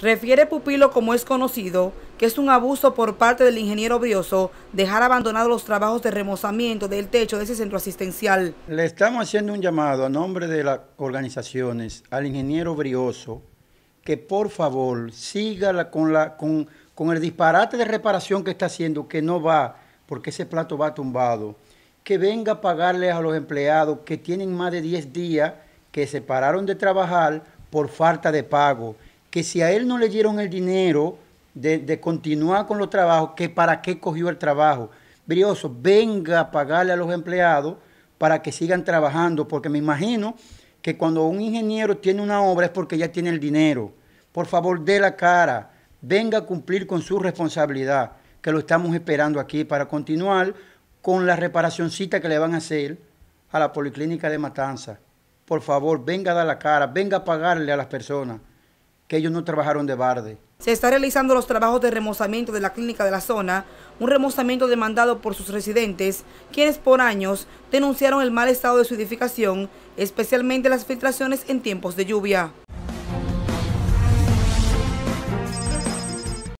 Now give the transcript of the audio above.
Refiere Pupilo, como es conocido, que es un abuso por parte del ingeniero Brioso dejar abandonados los trabajos de remozamiento del techo de ese centro asistencial. Le estamos haciendo un llamado a nombre de las organizaciones al ingeniero Brioso que por favor siga con, con el disparate de reparación que está haciendo, que no va, porque ese plato va tumbado. Que venga a pagarle a los empleados que tienen más de 10 días que se pararon de trabajar por falta de pago que si a él no le dieron el dinero de, continuar con los trabajos, que para qué cogió el trabajo. Brioso, venga a pagarle a los empleados para que sigan trabajando, porque me imagino que cuando un ingeniero tiene una obra es porque ya tiene el dinero. Por favor, dé la cara, venga a cumplir con su responsabilidad, que lo estamos esperando aquí para continuar con la reparacioncita que le van a hacer a la Policlínica de Matanza. Por favor, venga a dar la cara, venga a pagarle a las personas que ellos no trabajaron de barde. Se está realizando los trabajos de remozamiento de la clínica de la zona, un remozamiento demandado por sus residentes, quienes por años denunciaron el mal estado de su edificación, especialmente las filtraciones en tiempos de lluvia.